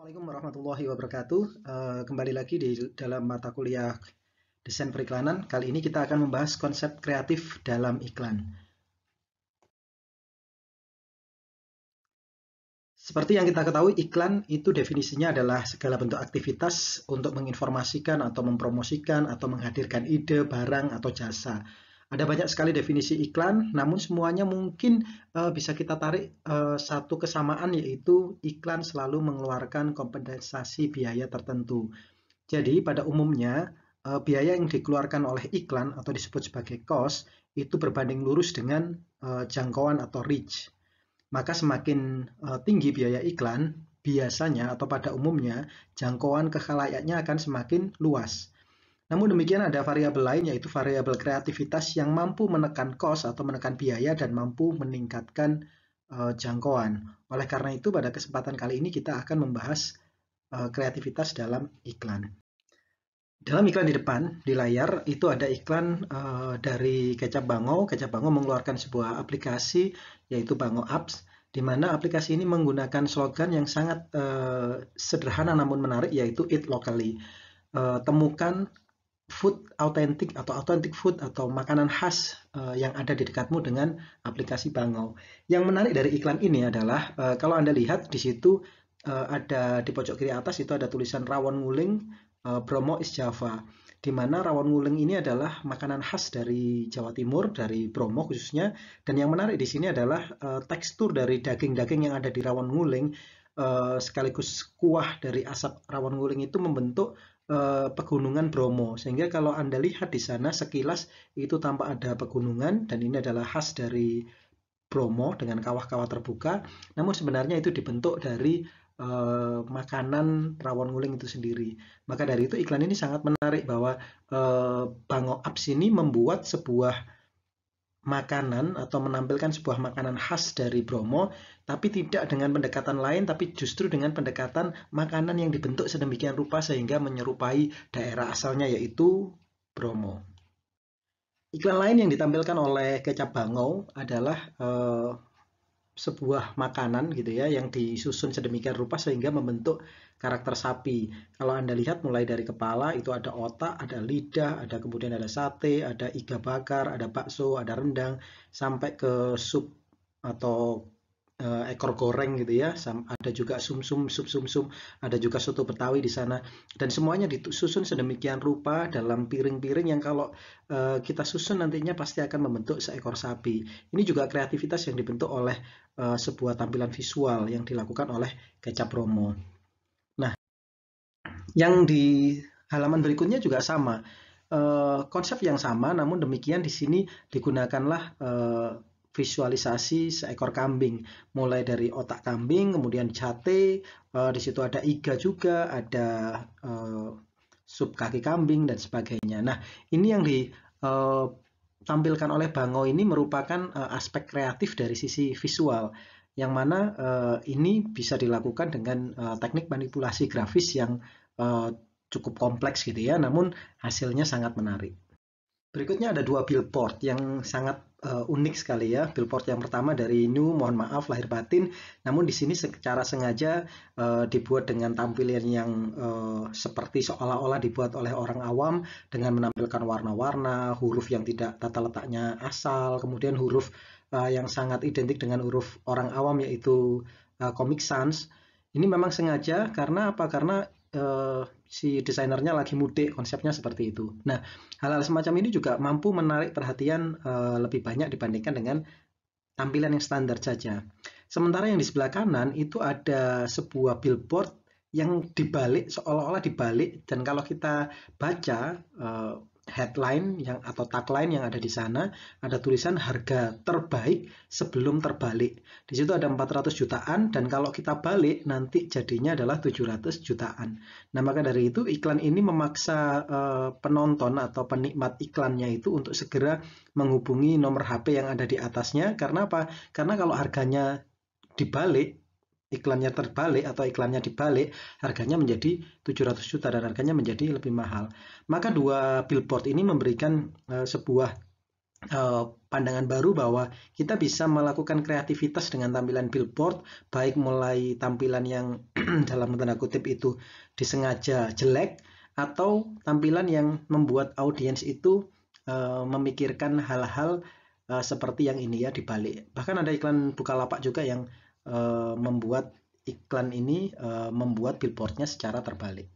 Assalamualaikum warahmatullahi wabarakatuh. Eh, kembali lagi di dalam mata kuliah desain periklanan. Kali ini kita akan membahas konsep kreatif dalam iklan. Seperti yang kita ketahui, iklan itu definisinya adalah segala bentuk aktivitas untuk menginformasikan atau mempromosikan atau menghadirkan ide, barang, atau jasa. Ada banyak sekali definisi iklan, namun semuanya mungkin uh, bisa kita tarik uh, satu kesamaan yaitu iklan selalu mengeluarkan kompensasi biaya tertentu. Jadi pada umumnya uh, biaya yang dikeluarkan oleh iklan atau disebut sebagai cost itu berbanding lurus dengan uh, jangkauan atau reach. Maka semakin uh, tinggi biaya iklan, biasanya atau pada umumnya jangkauan kekhalayaknya akan semakin luas. Namun demikian ada variabel lain yaitu variabel kreativitas yang mampu menekan kos atau menekan biaya dan mampu meningkatkan uh, jangkauan. Oleh karena itu pada kesempatan kali ini kita akan membahas uh, kreativitas dalam iklan. Dalam iklan di depan di layar itu ada iklan uh, dari Kecap Bango. Kecap Bango mengeluarkan sebuah aplikasi yaitu Bango Apps di mana aplikasi ini menggunakan slogan yang sangat uh, sederhana namun menarik yaitu eat locally. temukan food authentic atau authentic food atau makanan khas uh, yang ada di dekatmu dengan aplikasi Bangau. Yang menarik dari iklan ini adalah uh, kalau Anda lihat di situ uh, ada di pojok kiri atas itu ada tulisan rawon nguling uh, Bromo is Java. Di mana rawon nguling ini adalah makanan khas dari Jawa Timur, dari Bromo khususnya. Dan yang menarik di sini adalah uh, tekstur dari daging-daging yang ada di rawon nguling sekaligus kuah dari asap rawon nguling itu membentuk Eh, pegunungan Bromo. Sehingga kalau Anda lihat di sana sekilas itu tampak ada pegunungan dan ini adalah khas dari Bromo dengan kawah-kawah terbuka. Namun sebenarnya itu dibentuk dari eh, makanan rawon nguling itu sendiri. Maka dari itu iklan ini sangat menarik bahwa uh, eh, Bango Apps ini membuat sebuah makanan atau menampilkan sebuah makanan khas dari Bromo tapi tidak dengan pendekatan lain tapi justru dengan pendekatan makanan yang dibentuk sedemikian rupa sehingga menyerupai daerah asalnya yaitu Bromo. Iklan lain yang ditampilkan oleh Kecap Bangau adalah eh, sebuah makanan gitu ya yang disusun sedemikian rupa sehingga membentuk karakter sapi. Kalau Anda lihat mulai dari kepala itu ada otak, ada lidah, ada kemudian ada sate, ada iga bakar, ada bakso, ada rendang, sampai ke sup atau eh, ekor goreng gitu ya. Ada juga sum-sum, sup-sum-sum, ada juga soto Betawi di sana. Dan semuanya disusun sedemikian rupa dalam piring-piring yang kalau eh, kita susun nantinya pasti akan membentuk seekor sapi. Ini juga kreativitas yang dibentuk oleh eh, sebuah tampilan visual yang dilakukan oleh Kecap Romo. Yang di halaman berikutnya juga sama. e, konsep yang sama, namun demikian di sini digunakanlah e, visualisasi seekor kambing, mulai dari otak kambing, kemudian jate, e, eh, di situ ada iga juga, ada sub kaki kambing dan sebagainya. Nah, ini yang ditampilkan oleh Bango ini merupakan aspek kreatif dari sisi visual yang mana ini bisa dilakukan dengan teknik manipulasi grafis yang Eh, cukup kompleks gitu ya, namun hasilnya sangat menarik. Berikutnya ada dua billboard yang sangat uh, unik sekali ya. Billboard yang pertama dari New, mohon maaf lahir batin, namun di sini secara sengaja uh, dibuat dengan tampilan yang uh, seperti seolah-olah dibuat oleh orang awam dengan menampilkan warna-warna, huruf yang tidak tata letaknya asal, kemudian huruf uh, yang sangat identik dengan huruf orang awam yaitu uh, Comic Sans. Ini memang sengaja karena apa? Karena Eh, si desainernya lagi mudik konsepnya seperti itu. Nah, hal-hal semacam ini juga mampu menarik perhatian uh, lebih banyak dibandingkan dengan tampilan yang standar saja. Sementara yang di sebelah kanan itu ada sebuah billboard yang dibalik seolah-olah dibalik dan kalau kita baca uh, headline yang atau tagline yang ada di sana ada tulisan harga terbaik sebelum terbalik. Di situ ada 400 jutaan dan kalau kita balik nanti jadinya adalah 700 jutaan. Nah, maka dari itu iklan ini memaksa uh, penonton atau penikmat iklannya itu untuk segera menghubungi nomor HP yang ada di atasnya karena apa? Karena kalau harganya dibalik iklannya terbalik atau iklannya dibalik, harganya menjadi 700 juta dan harganya menjadi lebih mahal. Maka dua billboard ini memberikan uh, sebuah uh, pandangan baru bahwa kita bisa melakukan kreativitas dengan tampilan billboard, baik mulai tampilan yang dalam tanda kutip itu disengaja jelek atau tampilan yang membuat audiens itu uh, memikirkan hal-hal uh, seperti yang ini ya dibalik. Bahkan ada iklan Bukalapak juga yang Eh, membuat iklan ini uh, membuat billboardnya secara terbalik.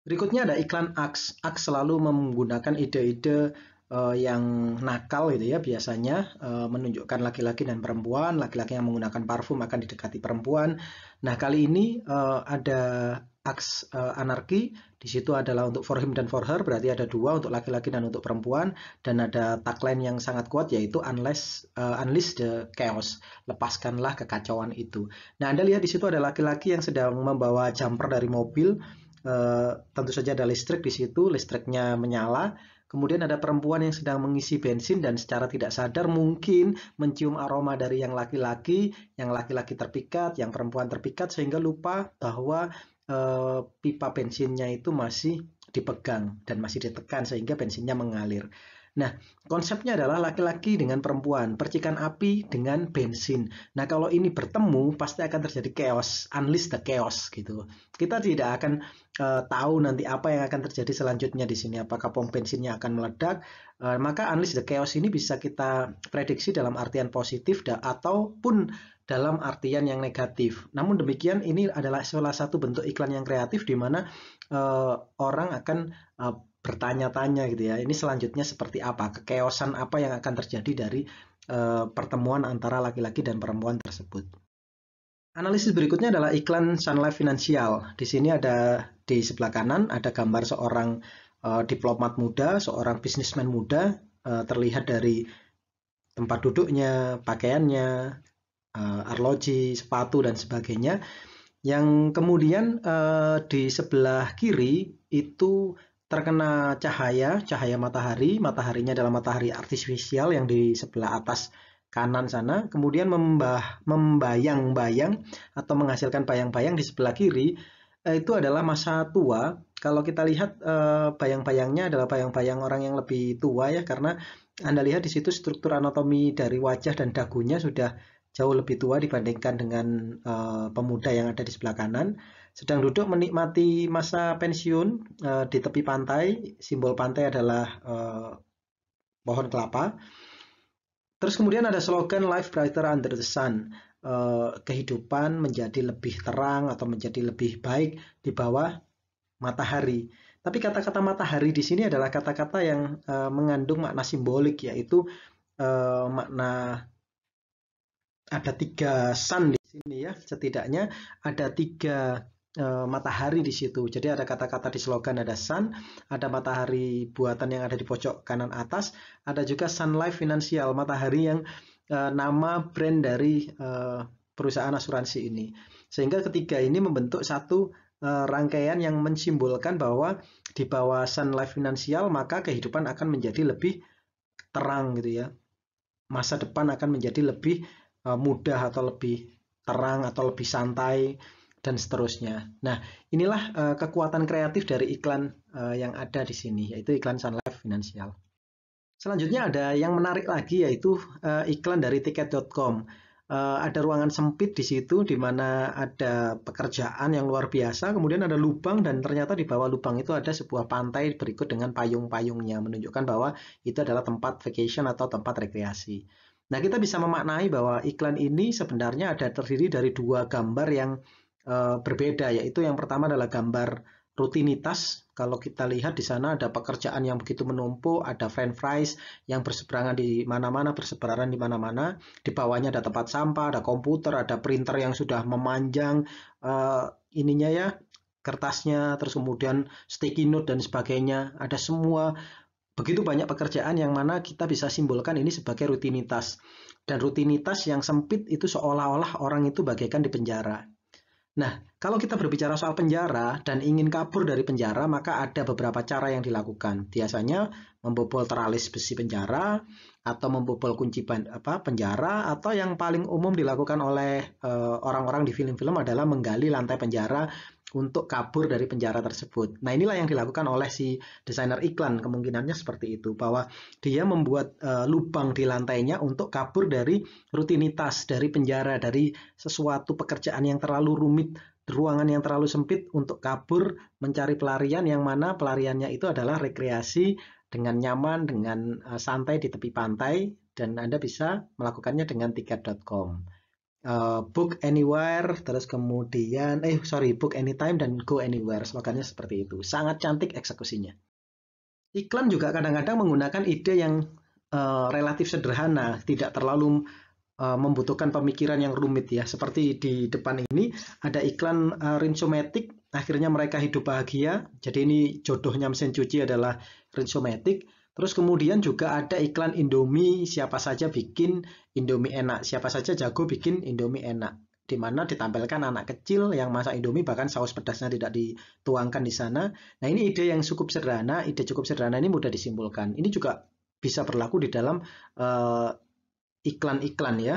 Berikutnya ada iklan Axe. Axe selalu menggunakan ide-ide uh, yang nakal gitu ya biasanya uh, menunjukkan laki-laki dan perempuan laki-laki yang menggunakan parfum akan didekati perempuan nah kali ini uh, ada aks uh, anarki di situ adalah untuk for him dan for her berarti ada dua untuk laki-laki dan untuk perempuan dan ada tagline yang sangat kuat yaitu unless uh, unleash the chaos lepaskanlah kekacauan itu. Nah anda lihat di situ ada laki-laki yang sedang membawa jumper dari mobil uh, tentu saja ada listrik di situ listriknya menyala Kemudian ada perempuan yang sedang mengisi bensin dan secara tidak sadar mungkin mencium aroma dari yang laki-laki, yang laki-laki terpikat, yang perempuan terpikat sehingga lupa bahwa Eh, pipa bensinnya itu masih dipegang dan masih ditekan sehingga bensinnya mengalir. Nah, konsepnya adalah laki-laki dengan perempuan, percikan api dengan bensin. Nah, kalau ini bertemu, pasti akan terjadi chaos, unleash the chaos gitu. Kita tidak akan uh, tahu nanti apa yang akan terjadi selanjutnya di sini, apakah pom bensinnya akan meledak. Uh, maka unleash the chaos ini bisa kita prediksi dalam artian positif da, ataupun dalam artian yang negatif. Namun demikian ini adalah salah satu bentuk iklan yang kreatif di mana uh, orang akan uh, bertanya-tanya gitu ya. Ini selanjutnya seperti apa? Kekeosan apa yang akan terjadi dari uh, pertemuan antara laki-laki dan perempuan tersebut? Analisis berikutnya adalah iklan Sun Life Finansial. Di sini ada di sebelah kanan ada gambar seorang uh, diplomat muda, seorang bisnismen muda uh, terlihat dari tempat duduknya, pakaiannya, uh, arloji, sepatu dan sebagainya. Yang kemudian uh, di sebelah kiri itu terkena cahaya, cahaya matahari, mataharinya adalah matahari artifisial yang di sebelah atas kanan sana, kemudian membayang-bayang atau menghasilkan bayang-bayang di sebelah kiri eh, itu adalah masa tua. Kalau kita lihat bayang-bayangnya adalah bayang-bayang orang yang lebih tua ya, karena Anda lihat di situ struktur anatomi dari wajah dan dagunya sudah jauh lebih tua dibandingkan dengan uh, pemuda yang ada di sebelah kanan, sedang duduk menikmati masa pensiun uh, di tepi pantai. Simbol pantai adalah uh, pohon kelapa. Terus kemudian ada slogan Life Brighter Under the Sun. Uh, kehidupan menjadi lebih terang atau menjadi lebih baik di bawah matahari. Tapi kata-kata matahari di sini adalah kata-kata yang uh, mengandung makna simbolik yaitu uh, makna ada tiga sun di sini ya setidaknya ada tiga eh, matahari di situ jadi ada kata-kata di slogan ada sun ada matahari buatan yang ada di pojok kanan atas ada juga sun life finansial matahari yang eh, nama brand dari eh, perusahaan asuransi ini sehingga ketiga ini membentuk satu rangkaian yang mensimbolkan bahwa di bawah sun life finansial maka kehidupan akan menjadi lebih terang gitu ya masa depan akan menjadi lebih Eh, mudah atau lebih terang atau lebih santai dan seterusnya. Nah, inilah uh, kekuatan kreatif dari iklan uh, yang ada di sini, yaitu iklan Sun Life Financial. Selanjutnya ada yang menarik lagi yaitu uh, iklan dari tiket.com. Uh, ada ruangan sempit di situ di mana ada pekerjaan yang luar biasa, kemudian ada lubang dan ternyata di bawah lubang itu ada sebuah pantai berikut dengan payung-payungnya menunjukkan bahwa itu adalah tempat vacation atau tempat rekreasi. Nah, kita bisa memaknai bahwa iklan ini sebenarnya ada terdiri dari dua gambar yang e, berbeda, yaitu yang pertama adalah gambar rutinitas. Kalau kita lihat di sana ada pekerjaan yang begitu menumpuk, ada french fries yang berseberangan di mana-mana, berseberangan di mana-mana. Di bawahnya ada tempat sampah, ada komputer, ada printer yang sudah memanjang e, ininya ya kertasnya, terus kemudian sticky note dan sebagainya. Ada semua Begitu banyak pekerjaan yang mana kita bisa simbolkan ini sebagai rutinitas. Dan rutinitas yang sempit itu seolah-olah orang itu bagaikan di penjara. Nah, kalau kita berbicara soal penjara dan ingin kabur dari penjara, maka ada beberapa cara yang dilakukan. Biasanya membobol teralis besi penjara atau membobol kunci penjara atau yang paling umum dilakukan oleh eh, orang-orang di film-film adalah menggali lantai penjara untuk kabur dari penjara tersebut. Nah, inilah yang dilakukan oleh si desainer iklan, kemungkinannya seperti itu, bahwa dia membuat e, lubang di lantainya untuk kabur dari rutinitas, dari penjara, dari sesuatu pekerjaan yang terlalu rumit, ruangan yang terlalu sempit untuk kabur mencari pelarian yang mana pelariannya itu adalah rekreasi dengan nyaman, dengan e, santai di tepi pantai dan Anda bisa melakukannya dengan tiket.com. Eh, book anywhere terus kemudian eh sorry book anytime dan go anywhere slogannya seperti itu sangat cantik eksekusinya iklan juga kadang-kadang menggunakan ide yang uh, relatif sederhana tidak terlalu uh, membutuhkan pemikiran yang rumit ya seperti di depan ini ada iklan uh, rinsomatic akhirnya mereka hidup bahagia jadi ini jodohnya mesin cuci adalah rinsomatic Terus kemudian juga ada iklan Indomie, siapa saja bikin Indomie enak, siapa saja jago bikin Indomie enak. Di mana ditampilkan anak kecil yang masak Indomie bahkan saus pedasnya tidak dituangkan di sana. Nah, ini ide yang cukup sederhana, ide cukup sederhana ini mudah disimpulkan. Ini juga bisa berlaku di dalam eh, iklan-iklan uh, ya.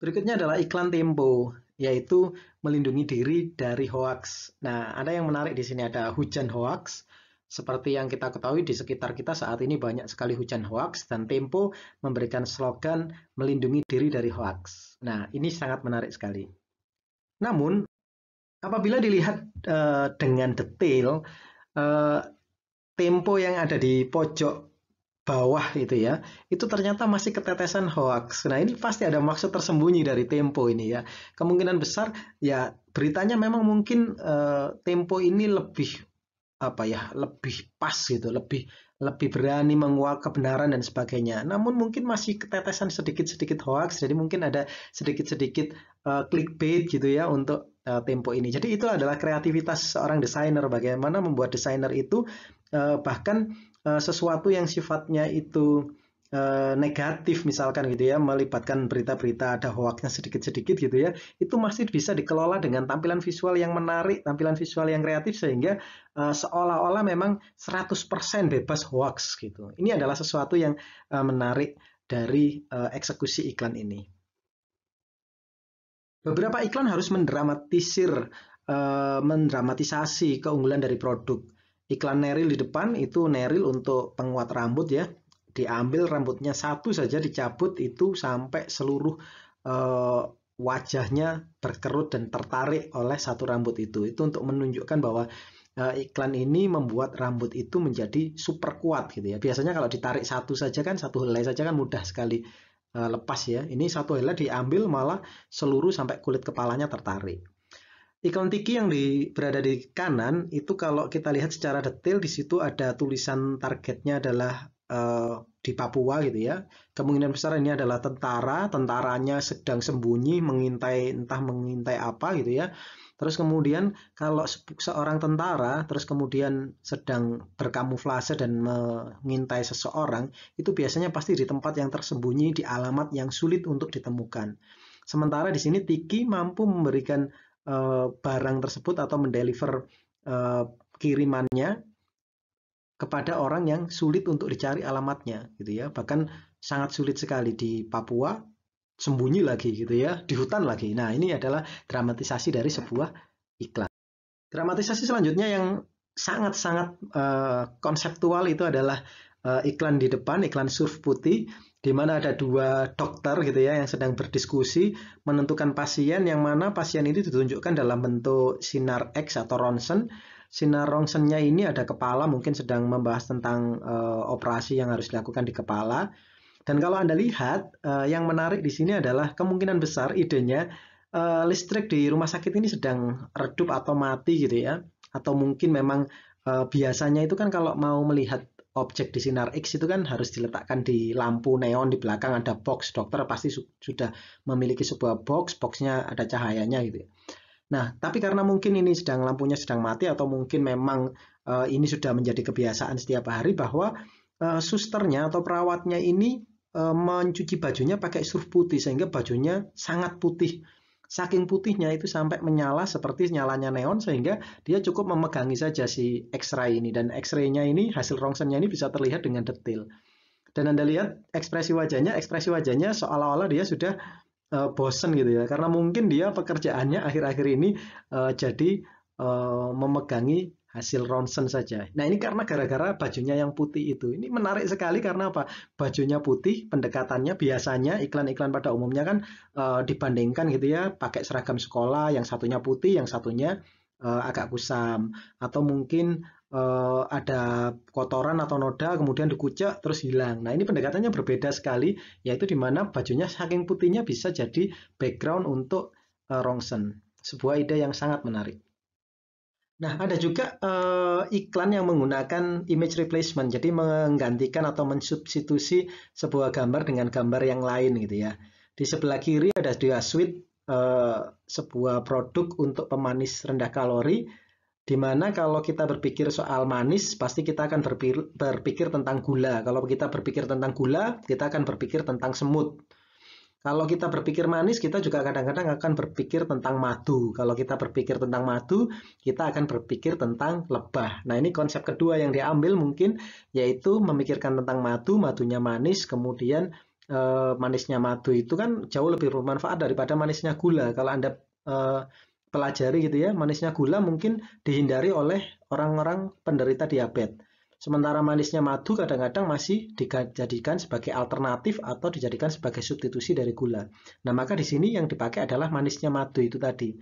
Berikutnya adalah iklan Tempo, yaitu melindungi diri dari hoax. Nah, ada yang menarik di sini ada hujan hoax. Seperti yang kita ketahui di sekitar kita saat ini banyak sekali hujan hoax dan Tempo memberikan slogan melindungi diri dari hoax. Nah, ini sangat menarik sekali. Namun, apabila dilihat uh, dengan detail, uh, Tempo yang ada di pojok bawah itu ya, itu ternyata masih ketetesan hoax. Nah ini pasti ada maksud tersembunyi dari Tempo ini ya. Kemungkinan besar ya beritanya memang mungkin uh, Tempo ini lebih apa ya lebih pas gitu lebih lebih berani menguak kebenaran dan sebagainya namun mungkin masih ketetesan sedikit sedikit hoax jadi mungkin ada sedikit sedikit uh, clickbait gitu ya untuk uh, tempo ini jadi itu adalah kreativitas seorang desainer bagaimana membuat desainer itu uh, bahkan uh, sesuatu yang sifatnya itu e, negatif misalkan gitu ya melibatkan berita-berita ada hoaknya sedikit-sedikit gitu ya itu masih bisa dikelola dengan tampilan visual yang menarik tampilan visual yang kreatif sehingga e, seolah-olah memang 100% bebas hoax gitu ini adalah sesuatu yang e, menarik dari e, eksekusi iklan ini beberapa iklan harus mendramatisir e, mendramatisasi keunggulan dari produk iklan Neril di depan itu Neril untuk penguat rambut ya diambil rambutnya satu saja dicabut itu sampai seluruh e, wajahnya berkerut dan tertarik oleh satu rambut itu. Itu untuk menunjukkan bahwa e, iklan ini membuat rambut itu menjadi super kuat gitu ya. Biasanya kalau ditarik satu saja kan satu helai saja kan mudah sekali e, lepas ya. Ini satu helai diambil malah seluruh sampai kulit kepalanya tertarik. Iklan Tiki yang di, berada di kanan itu kalau kita lihat secara detail di situ ada tulisan targetnya adalah Eh, di Papua gitu ya. Kemungkinan besar ini adalah tentara, tentaranya sedang sembunyi mengintai entah mengintai apa gitu ya. Terus kemudian kalau seorang tentara terus kemudian sedang berkamuflase dan mengintai seseorang, itu biasanya pasti di tempat yang tersembunyi di alamat yang sulit untuk ditemukan. Sementara di sini Tiki mampu memberikan uh, barang tersebut atau mendeliver uh, kirimannya kepada orang yang sulit untuk dicari alamatnya gitu ya bahkan sangat sulit sekali di Papua sembunyi lagi gitu ya di hutan lagi nah ini adalah dramatisasi dari sebuah iklan dramatisasi selanjutnya yang sangat-sangat uh, konseptual itu adalah uh, iklan di depan iklan surf putih di mana ada dua dokter gitu ya yang sedang berdiskusi menentukan pasien yang mana pasien ini ditunjukkan dalam bentuk sinar X atau ronsen sinar rongsennya ini ada kepala mungkin sedang membahas tentang uh, operasi yang harus dilakukan di kepala. Dan kalau Anda lihat uh, yang menarik di sini adalah kemungkinan besar idenya uh, listrik di rumah sakit ini sedang redup atau mati gitu ya. Atau mungkin memang uh, biasanya itu kan kalau mau melihat objek di sinar X itu kan harus diletakkan di lampu neon di belakang ada box dokter pasti su sudah memiliki sebuah box boxnya ada cahayanya gitu ya. Nah, tapi karena mungkin ini sedang lampunya sedang mati atau mungkin memang uh, ini sudah menjadi kebiasaan setiap hari bahwa uh, susternya atau perawatnya ini uh, mencuci bajunya pakai surf putih sehingga bajunya sangat putih. Saking putihnya itu sampai menyala seperti nyalanya neon sehingga dia cukup memegangi saja si X-ray ini dan x raynya ini hasil rongsennya ini bisa terlihat dengan detail. Dan Anda lihat ekspresi wajahnya, ekspresi wajahnya seolah-olah dia sudah uh, bosen gitu ya karena mungkin dia pekerjaannya akhir-akhir ini uh, jadi uh, memegangi hasil ronsen saja. Nah ini karena gara-gara bajunya yang putih itu. Ini menarik sekali karena apa? Bajunya putih, pendekatannya biasanya iklan-iklan pada umumnya kan uh, dibandingkan gitu ya, pakai seragam sekolah, yang satunya putih, yang satunya uh, agak kusam, atau mungkin uh, ada kotoran atau noda kemudian dikucek terus hilang. Nah ini pendekatannya berbeda sekali yaitu di mana bajunya saking putihnya bisa jadi background untuk uh, rongsen. Sebuah ide yang sangat menarik. Nah, ada juga uh, iklan yang menggunakan image replacement, jadi menggantikan atau mensubstitusi sebuah gambar dengan gambar yang lain gitu ya. Di sebelah kiri ada dua suite uh, sebuah produk untuk pemanis rendah kalori, Dimana kalau kita berpikir soal manis, pasti kita akan berpikir, berpikir tentang gula. Kalau kita berpikir tentang gula, kita akan berpikir tentang semut. Kalau kita berpikir manis, kita juga kadang-kadang akan berpikir tentang madu. Kalau kita berpikir tentang madu, kita akan berpikir tentang lebah. Nah, ini konsep kedua yang diambil mungkin, yaitu memikirkan tentang madu, madunya manis, kemudian eh, manisnya madu itu kan jauh lebih bermanfaat daripada manisnya gula. Kalau Anda Eh, pelajari gitu ya, manisnya gula mungkin dihindari oleh orang-orang penderita diabetes. Sementara manisnya madu kadang-kadang masih dijadikan sebagai alternatif atau dijadikan sebagai substitusi dari gula. Nah, maka di sini yang dipakai adalah manisnya madu itu tadi.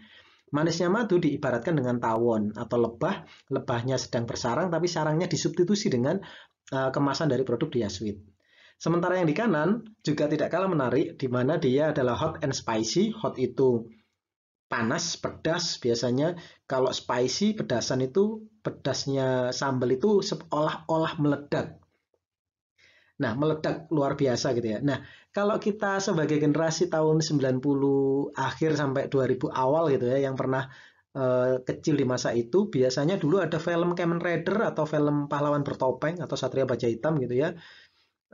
Manisnya madu diibaratkan dengan tawon atau lebah. Lebahnya sedang bersarang tapi sarangnya disubstitusi dengan uh, kemasan dari produk sweet Sementara yang di kanan juga tidak kalah menarik, di mana dia adalah hot and spicy. Hot itu panas, pedas biasanya. Kalau spicy, pedasan itu pedasnya sambal itu seolah-olah meledak. Nah, meledak luar biasa gitu ya. Nah, kalau kita sebagai generasi tahun 90 akhir sampai 2000 awal gitu ya yang pernah eh, kecil di masa itu, biasanya dulu ada film Kamen Rider atau film Pahlawan Bertopeng atau Satria Baja Hitam gitu ya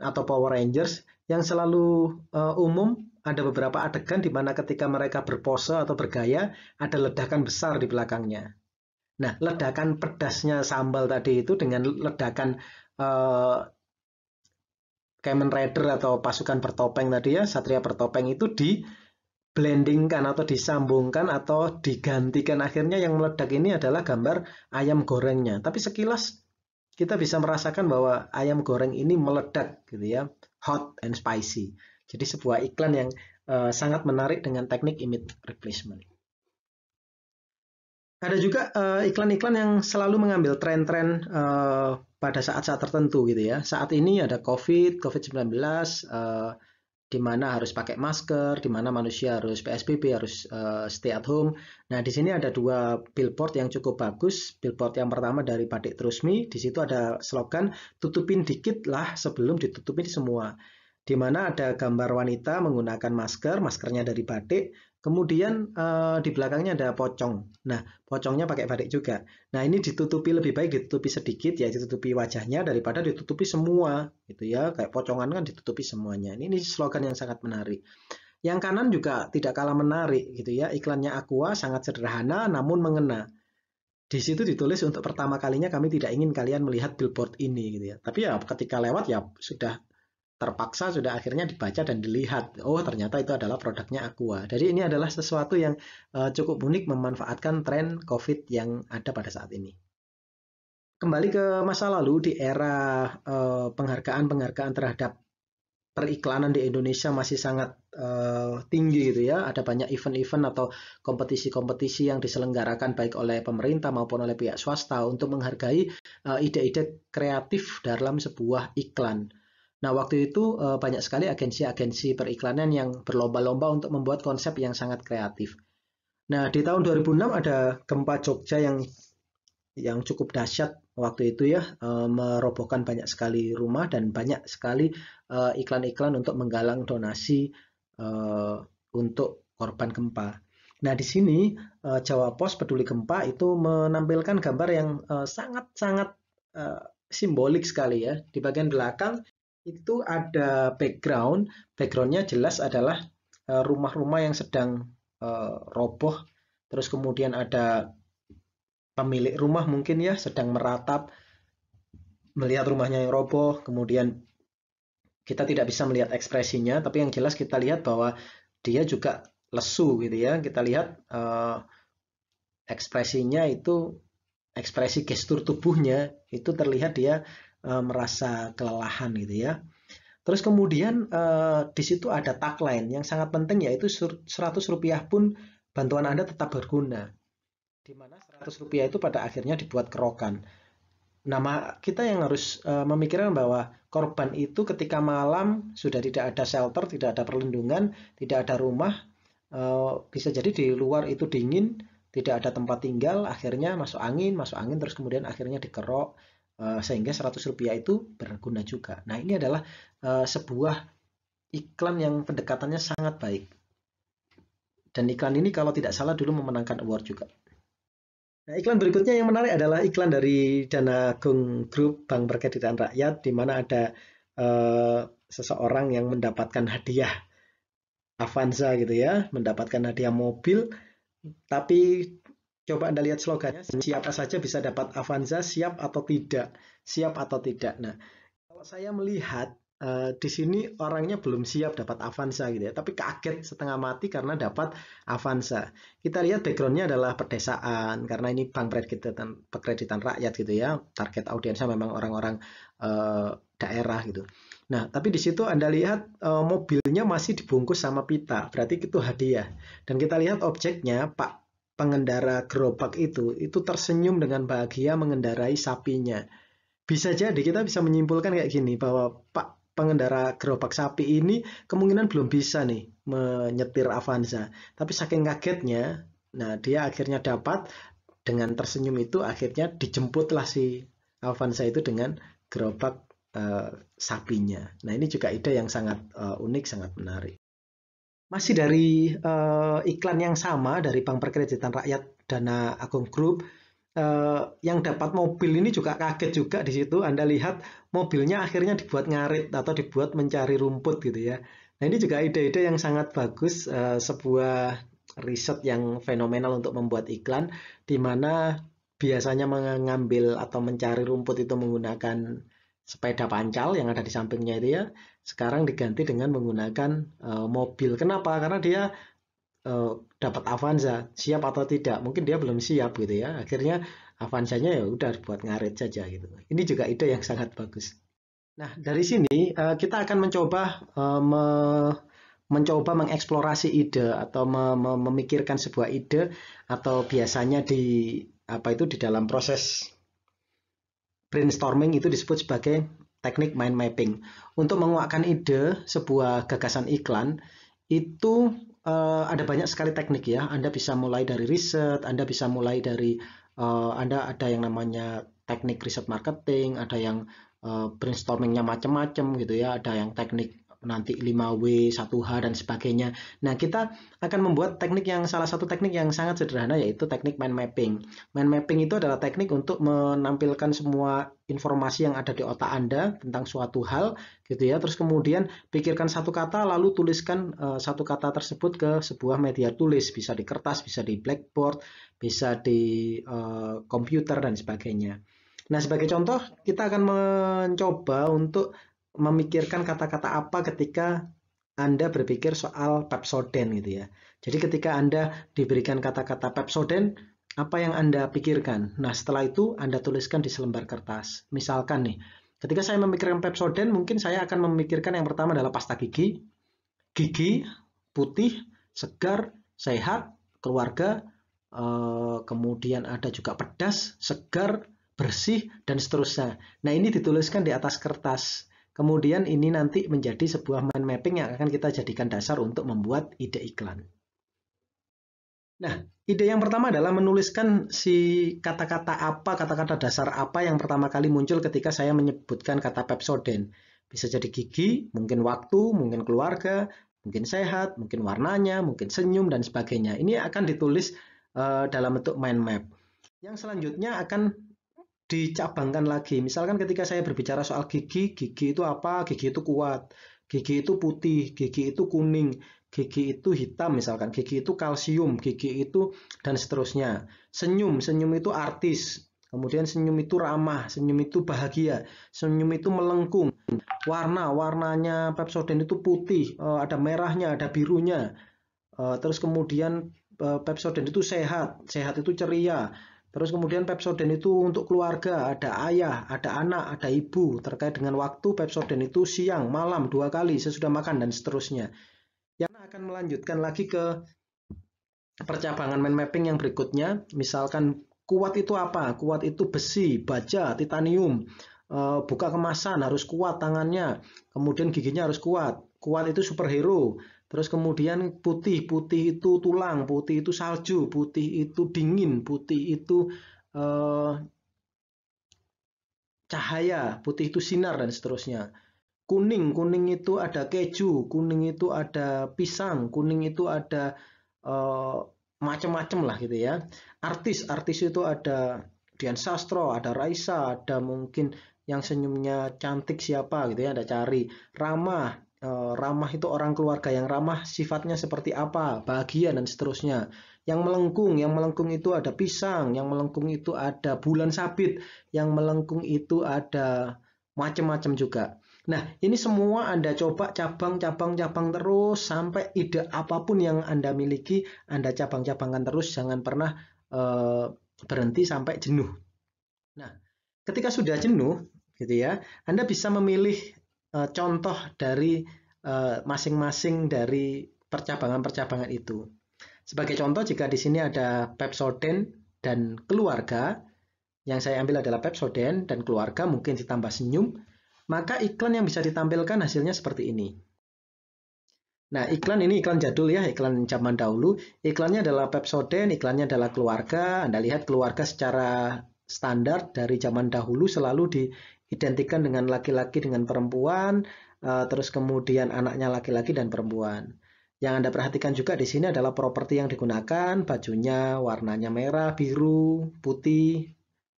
atau Power Rangers yang selalu eh, umum ada beberapa adegan di mana ketika mereka berpose atau bergaya, ada ledakan besar di belakangnya. Nah, ledakan pedasnya sambal tadi itu dengan ledakan uh, Kamen Rider atau pasukan bertopeng tadi ya, Satria bertopeng itu di blendingkan atau disambungkan atau digantikan akhirnya yang meledak ini adalah gambar ayam gorengnya. Tapi sekilas kita bisa merasakan bahwa ayam goreng ini meledak gitu ya, hot and spicy. Jadi sebuah iklan yang uh, sangat menarik dengan teknik image replacement. Ada juga eh, iklan-iklan uh, yang selalu mengambil tren-tren uh, pada saat-saat tertentu gitu ya. Saat ini ada COVID, COVID-19, uh, di mana harus pakai masker, di mana manusia harus PSBB, harus uh, stay at home. Nah, di sini ada dua billboard yang cukup bagus. Billboard yang pertama dari Padik Trusmi, di situ ada slogan tutupin dikit lah sebelum ditutupin semua di mana ada gambar wanita menggunakan masker, maskernya dari batik, kemudian uh, di belakangnya ada pocong. Nah, pocongnya pakai batik juga. Nah, ini ditutupi lebih baik ditutupi sedikit ya, ditutupi wajahnya daripada ditutupi semua gitu ya. Kayak pocongan kan ditutupi semuanya. Ini, ini slogan yang sangat menarik. Yang kanan juga tidak kalah menarik gitu ya. Iklannya Aqua sangat sederhana namun mengena. Di situ ditulis untuk pertama kalinya kami tidak ingin kalian melihat billboard ini gitu ya. Tapi ya ketika lewat ya sudah terpaksa sudah akhirnya dibaca dan dilihat oh ternyata itu adalah produknya Aqua jadi ini adalah sesuatu yang eh, cukup unik memanfaatkan tren COVID yang ada pada saat ini kembali ke masa lalu di era eh, penghargaan penghargaan terhadap periklanan di Indonesia masih sangat uh, tinggi gitu ya. Ada banyak event-event atau kompetisi-kompetisi yang diselenggarakan baik oleh pemerintah maupun oleh pihak swasta untuk menghargai ide-ide uh, ide -ide kreatif dalam sebuah iklan. Nah, waktu itu eh, banyak sekali agensi-agensi periklanan yang berlomba-lomba untuk membuat konsep yang sangat kreatif. Nah, di tahun 2006 ada gempa Jogja yang yang cukup dahsyat waktu itu ya, eh, merobohkan banyak sekali rumah dan banyak sekali eh, iklan-iklan untuk menggalang donasi untuk korban gempa. Nah, di sini Jawa Pos Peduli Gempa itu menampilkan gambar yang sangat-sangat simbolik sekali ya. Di bagian belakang itu ada background, backgroundnya jelas adalah e, rumah-rumah yang sedang uh, roboh, terus kemudian ada pemilik rumah mungkin ya sedang meratap melihat rumahnya yang roboh, kemudian kita tidak bisa melihat ekspresinya, tapi yang jelas kita lihat bahwa dia juga lesu gitu ya, kita lihat uh, ekspresinya itu ekspresi gestur tubuhnya itu terlihat dia Eh, merasa kelelahan gitu ya. Terus kemudian eh, di situ ada tagline yang sangat penting yaitu 100 rupiah pun bantuan Anda tetap berguna. Di mana 100 rupiah itu pada akhirnya dibuat kerokan. Nama kita yang harus eh, memikirkan bahwa korban itu ketika malam sudah tidak ada shelter, tidak ada perlindungan, tidak ada rumah, bisa jadi di luar itu dingin, tidak ada tempat tinggal, akhirnya masuk angin, masuk angin terus kemudian akhirnya dikerok, Eh, sehingga 100 rupiah itu berguna juga. Nah ini adalah eh, sebuah iklan yang pendekatannya sangat baik. Dan iklan ini kalau tidak salah dulu memenangkan award juga. Nah, iklan berikutnya yang menarik adalah iklan dari Dana Gung Group Bank Perkreditan Rakyat di mana ada uh, seseorang yang mendapatkan hadiah Avanza gitu ya, mendapatkan hadiah mobil tapi Coba Anda lihat slogannya, siapa saja bisa dapat Avanza, siap atau tidak. Siap atau tidak. Nah, kalau saya melihat Uh, di sini orangnya belum siap dapat Avanza gitu ya, tapi kaget setengah mati karena dapat Avanza. Kita lihat backgroundnya adalah pedesaan karena ini bank perkreditan, perkreditan rakyat gitu ya, target audiensnya memang orang-orang uh, daerah gitu. Nah, tapi di situ Anda lihat uh, mobilnya masih dibungkus sama pita, berarti itu hadiah. Dan kita lihat objeknya Pak pengendara gerobak itu itu tersenyum dengan bahagia mengendarai sapinya. Bisa jadi kita bisa menyimpulkan kayak gini bahwa Pak pengendara gerobak sapi ini kemungkinan belum bisa nih menyetir Avanza. Tapi saking kagetnya, nah dia akhirnya dapat dengan tersenyum itu akhirnya dijemputlah si Avanza itu dengan gerobak uh, sapinya. Nah, ini juga ide yang sangat uh, unik, sangat menarik. Masih dari uh, iklan yang sama dari Bank Perkreditan Rakyat Dana Agung Group uh, yang dapat mobil ini juga kaget juga di situ. Anda lihat mobilnya akhirnya dibuat ngarit atau dibuat mencari rumput gitu ya. Nah ini juga ide-ide yang sangat bagus uh, sebuah riset yang fenomenal untuk membuat iklan di mana biasanya mengambil atau mencari rumput itu menggunakan sepeda pancal yang ada di sampingnya itu ya sekarang diganti dengan menggunakan e, mobil. Kenapa? Karena dia e, dapat Avanza siap atau tidak? Mungkin dia belum siap gitu ya. Akhirnya Avanzanya ya udah buat ngaret saja gitu. Ini juga ide yang sangat bagus. Nah dari sini e, kita akan mencoba e, me, mencoba mengeksplorasi ide atau me, me, memikirkan sebuah ide atau biasanya di apa itu di dalam proses Brainstorming itu disebut sebagai teknik mind mapping. Untuk menguatkan ide sebuah gagasan iklan itu uh, ada banyak sekali teknik ya. Anda bisa mulai dari riset, Anda bisa mulai dari uh, Anda ada yang namanya teknik riset marketing, ada yang uh, brainstormingnya macam-macam gitu ya, ada yang teknik nanti 5W, 1H dan sebagainya. Nah, kita akan membuat teknik yang salah satu teknik yang sangat sederhana yaitu teknik mind mapping. Mind mapping itu adalah teknik untuk menampilkan semua informasi yang ada di otak Anda tentang suatu hal gitu ya. Terus kemudian pikirkan satu kata lalu tuliskan uh, satu kata tersebut ke sebuah media tulis, bisa di kertas, bisa di blackboard, bisa di uh, komputer dan sebagainya. Nah, sebagai contoh kita akan mencoba untuk memikirkan kata-kata apa ketika anda berpikir soal Pepsoden gitu ya. Jadi ketika Anda diberikan kata-kata Pepsoden, apa yang Anda pikirkan? Nah, setelah itu Anda tuliskan di selembar kertas. Misalkan nih, ketika saya memikirkan Pepsoden, mungkin saya akan memikirkan yang pertama adalah pasta gigi, gigi putih, segar, sehat, keluarga, eh, kemudian ada juga pedas, segar, bersih, dan seterusnya. Nah, ini dituliskan di atas kertas. Kemudian ini nanti menjadi sebuah mind mapping yang akan kita jadikan dasar untuk membuat ide iklan. Nah, ide yang pertama adalah menuliskan si kata-kata apa, kata-kata dasar apa yang pertama kali muncul ketika saya menyebutkan kata Pepsodent. Bisa jadi gigi, mungkin waktu, mungkin keluarga, mungkin sehat, mungkin warnanya, mungkin senyum, dan sebagainya. Ini akan ditulis uh, dalam bentuk mind map. Yang selanjutnya akan dicabangkan lagi. Misalkan ketika saya berbicara soal gigi, gigi itu apa? Gigi itu kuat, gigi itu putih, gigi itu kuning, gigi itu hitam misalkan, gigi itu kalsium, gigi itu dan seterusnya. Senyum, senyum itu artis. Kemudian senyum itu ramah, senyum itu bahagia, senyum itu melengkung. Warna, warnanya Pepsodent itu putih, eh, ada merahnya, ada birunya. Eh, terus kemudian eh, Pepsodent itu sehat, sehat itu ceria, Terus kemudian pepsoden itu untuk keluarga, ada ayah, ada anak, ada ibu. Terkait dengan waktu pepsoden itu siang, malam, dua kali, sesudah makan, dan seterusnya. Yang akan melanjutkan lagi ke percabangan mind mapping yang berikutnya. Misalkan kuat itu apa? Kuat itu besi, baja, titanium. E, buka kemasan harus kuat tangannya, kemudian giginya harus kuat. Kuat itu superhero. Terus kemudian putih, putih itu tulang, putih itu salju, putih itu dingin, putih itu eh, cahaya, putih itu sinar dan seterusnya. Kuning, kuning itu ada keju, kuning itu ada pisang, kuning itu ada eh, macam-macam lah gitu ya. Artis, artis itu ada Dian Sastro, ada Raisa, ada mungkin yang senyumnya cantik siapa gitu ya, ada cari. Ramah, Eh, ramah itu orang keluarga yang ramah sifatnya seperti apa, bahagia dan seterusnya. Yang melengkung, yang melengkung itu ada pisang, yang melengkung itu ada bulan sabit, yang melengkung itu ada macam-macam juga. Nah, ini semua Anda coba cabang-cabang-cabang terus sampai ide apapun yang Anda miliki, Anda cabang-cabangkan terus, jangan pernah uh, berhenti sampai jenuh. Nah, ketika sudah jenuh, gitu ya, Anda bisa memilih Eh, contoh dari eh, masing-masing uh, dari percabangan-percabangan itu. Sebagai contoh, jika di sini ada pepsoden dan keluarga, yang saya ambil adalah pepsoden dan keluarga mungkin ditambah senyum, maka iklan yang bisa ditampilkan hasilnya seperti ini. Nah, iklan ini iklan jadul ya, iklan zaman dahulu. Iklannya adalah Pepsoden, iklannya adalah keluarga. Anda lihat keluarga secara standar dari zaman dahulu selalu di identikan dengan laki-laki dengan perempuan, eh, terus kemudian anaknya laki-laki dan perempuan. Yang Anda perhatikan juga di sini adalah properti yang digunakan, bajunya warnanya merah, biru, putih.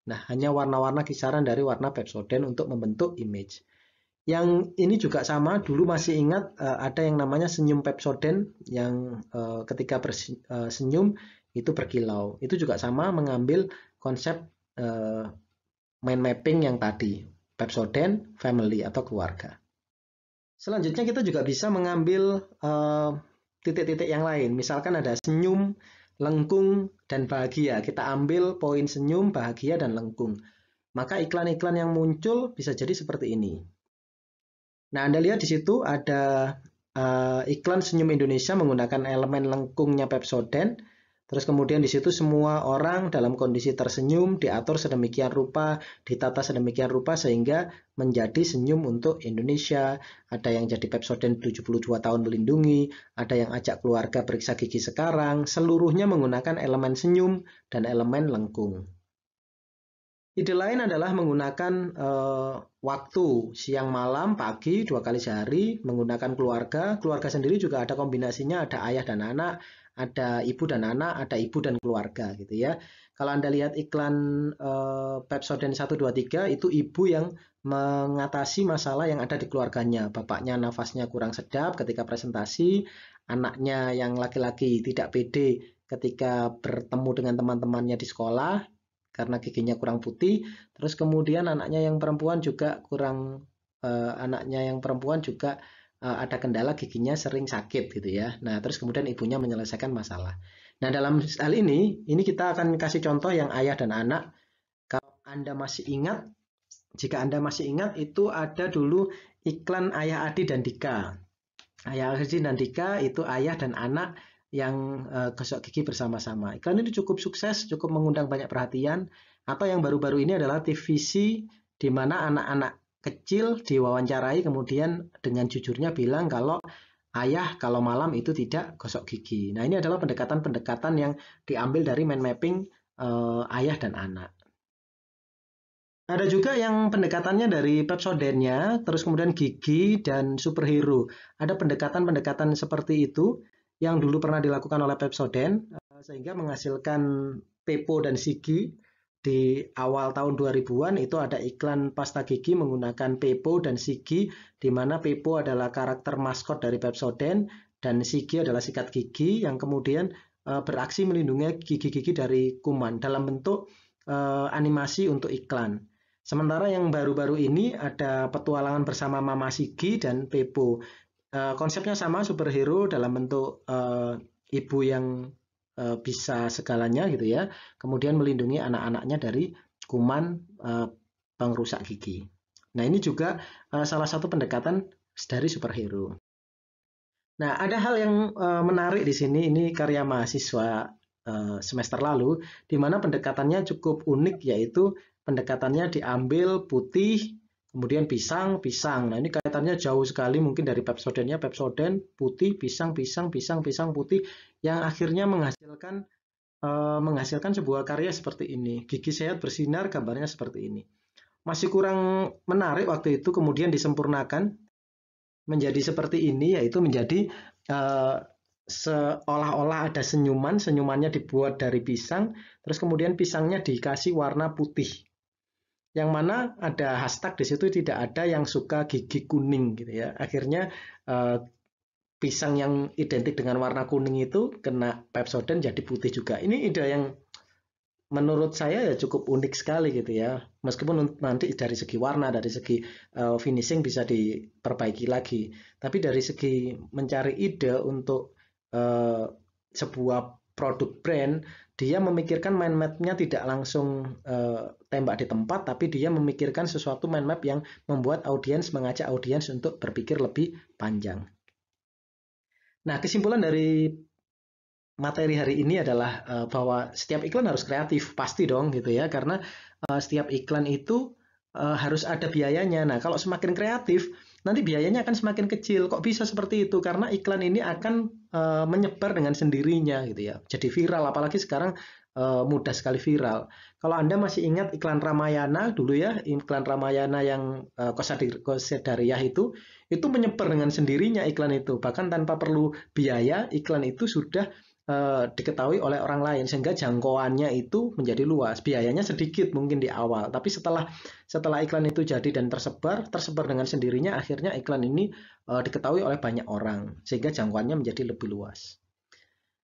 Nah, hanya warna-warna kisaran dari warna Pepsodent untuk membentuk image. Yang ini juga sama, dulu masih ingat eh, ada yang namanya senyum Pepsodent yang eh, ketika bersenyum itu berkilau. Itu juga sama mengambil konsep mind mapping yang tadi. Pepsoden, family atau keluarga. Selanjutnya kita juga bisa mengambil eh, titik-titik uh, yang lain. Misalkan ada senyum, lengkung, dan bahagia. Kita ambil poin senyum, bahagia, dan lengkung. Maka iklan-iklan yang muncul bisa jadi seperti ini. Nah, Anda lihat di situ ada uh, iklan senyum Indonesia menggunakan elemen lengkungnya Pepsoden Terus kemudian di situ semua orang dalam kondisi tersenyum diatur sedemikian rupa, ditata sedemikian rupa sehingga menjadi senyum untuk Indonesia. Ada yang jadi Pepsodent 72 tahun melindungi, ada yang ajak keluarga periksa gigi sekarang, seluruhnya menggunakan elemen senyum dan elemen lengkung. Ide lain adalah menggunakan eh, waktu siang malam, pagi, dua kali sehari, menggunakan keluarga. Keluarga sendiri juga ada kombinasinya, ada ayah dan anak, ada ibu dan anak, ada ibu dan keluarga gitu ya. Kalau Anda lihat iklan e, Pepsodent 123 itu ibu yang mengatasi masalah yang ada di keluarganya. Bapaknya nafasnya kurang sedap ketika presentasi, anaknya yang laki-laki tidak pede ketika bertemu dengan teman-temannya di sekolah karena giginya kurang putih. Terus kemudian anaknya yang perempuan juga kurang e, anaknya yang perempuan juga Eh, ada kendala giginya sering sakit gitu ya. Nah, terus kemudian ibunya menyelesaikan masalah. Nah, dalam hal ini, ini kita akan kasih contoh yang ayah dan anak. Kalau Anda masih ingat, jika Anda masih ingat, itu ada dulu iklan Ayah Adi dan Dika. Ayah Adi dan Dika itu ayah dan anak yang uh, gosok gigi bersama-sama. Iklan ini cukup sukses, cukup mengundang banyak perhatian. Atau yang baru-baru ini adalah TVC di mana anak-anak kecil diwawancarai kemudian dengan jujurnya bilang kalau ayah kalau malam itu tidak gosok gigi. Nah ini adalah pendekatan-pendekatan yang diambil dari mind mapping eh, ayah dan anak. Ada juga yang pendekatannya dari Pepsodennya, terus kemudian gigi dan superhero. Ada pendekatan-pendekatan seperti itu yang dulu pernah dilakukan oleh Pepsoden eh, sehingga menghasilkan Pepo dan Sigi di awal tahun 2000-an itu ada iklan pasta gigi menggunakan Pepo dan Sigi di mana Pepo adalah karakter maskot dari Pepsodent dan Sigi adalah sikat gigi yang kemudian uh, beraksi melindungi gigi-gigi dari kuman dalam bentuk uh, animasi untuk iklan. Sementara yang baru-baru ini ada petualangan bersama Mama Sigi dan Pepo. Eh, konsepnya sama superhero dalam bentuk uh, ibu yang Eh, bisa segalanya gitu ya. Kemudian melindungi anak-anaknya dari kuman eh, pengrusak gigi. Nah, ini juga eh, salah satu pendekatan dari superhero. Nah, ada hal yang menarik di sini ini karya mahasiswa semester lalu di mana pendekatannya cukup unik yaitu pendekatannya diambil putih Kemudian pisang, pisang. Nah, ini kaitannya jauh sekali mungkin dari pepsodennya. Pepsoden putih, pisang, pisang, pisang, pisang putih yang akhirnya menghasilkan e, menghasilkan sebuah karya seperti ini. Gigi sehat bersinar gambarnya seperti ini. Masih kurang menarik waktu itu kemudian disempurnakan menjadi seperti ini yaitu menjadi e, seolah-olah ada senyuman, senyumannya dibuat dari pisang, terus kemudian pisangnya dikasih warna putih yang mana ada hashtag di situ tidak ada yang suka gigi kuning gitu ya. Akhirnya uh, pisang yang identik dengan warna kuning itu kena pepsodent jadi putih juga. Ini ide yang menurut saya ya cukup unik sekali gitu ya. Meskipun nanti dari segi warna, dari segi uh, finishing bisa diperbaiki lagi. Tapi dari segi mencari ide untuk uh, sebuah produk brand dia memikirkan mind mapnya tidak langsung uh, tembak di tempat, tapi dia memikirkan sesuatu mind map yang membuat audiens mengajak audiens untuk berpikir lebih panjang. Nah, kesimpulan dari materi hari ini adalah uh, bahwa setiap iklan harus kreatif, pasti dong gitu ya, karena uh, setiap iklan itu uh, harus ada biayanya. Nah, kalau semakin kreatif, nanti biayanya akan semakin kecil. Kok bisa seperti itu? Karena iklan ini akan uh, menyebar dengan sendirinya gitu ya. Jadi viral apalagi sekarang uh, mudah sekali viral. Kalau Anda masih ingat iklan Ramayana dulu ya, iklan Ramayana yang uh, kosedariah itu itu menyebar dengan sendirinya iklan itu. Bahkan tanpa perlu biaya, iklan itu sudah Eh, diketahui oleh orang lain sehingga jangkauannya itu menjadi luas biayanya sedikit mungkin di awal tapi setelah setelah iklan itu jadi dan tersebar tersebar dengan sendirinya akhirnya iklan ini uh, diketahui oleh banyak orang sehingga jangkauannya menjadi lebih luas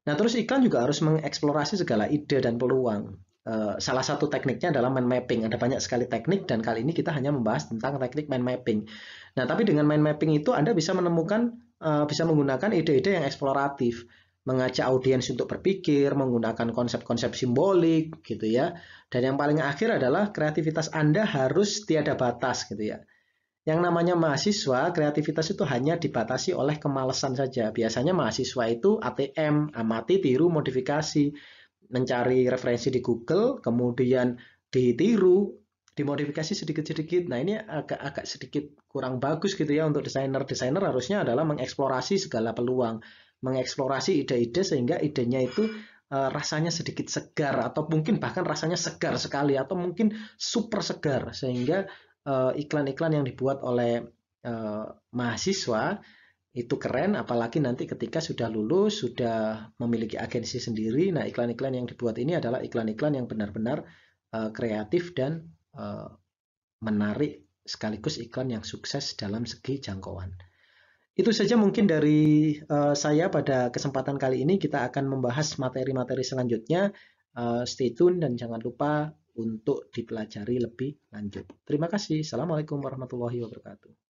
nah terus iklan juga harus mengeksplorasi segala ide dan peluang eh, salah satu tekniknya adalah mind mapping ada banyak sekali teknik dan kali ini kita hanya membahas tentang teknik mind mapping nah tapi dengan mind mapping itu anda bisa menemukan bisa menggunakan ide-ide yang eksploratif mengajak audiens untuk berpikir menggunakan konsep-konsep simbolik gitu ya. Dan yang paling akhir adalah kreativitas Anda harus tiada batas gitu ya. Yang namanya mahasiswa, kreativitas itu hanya dibatasi oleh kemalasan saja. Biasanya mahasiswa itu ATM, amati, tiru, modifikasi, mencari referensi di Google, kemudian ditiru, dimodifikasi sedikit-sedikit. Nah, ini agak-agak sedikit kurang bagus gitu ya untuk desainer. Desainer harusnya adalah mengeksplorasi segala peluang mengeksplorasi ide-ide sehingga idenya itu uh, rasanya sedikit segar atau mungkin bahkan rasanya segar sekali atau mungkin super segar sehingga eh, iklan-iklan yang dibuat oleh uh, mahasiswa itu keren apalagi nanti ketika sudah lulus sudah memiliki agensi sendiri nah iklan-iklan yang dibuat ini adalah iklan-iklan yang benar-benar uh, kreatif dan uh, menarik sekaligus iklan yang sukses dalam segi jangkauan. Itu saja mungkin dari uh, saya pada kesempatan kali ini kita akan membahas materi-materi selanjutnya. Uh, stay tune dan jangan lupa untuk dipelajari lebih lanjut. Terima kasih. Assalamualaikum warahmatullahi wabarakatuh.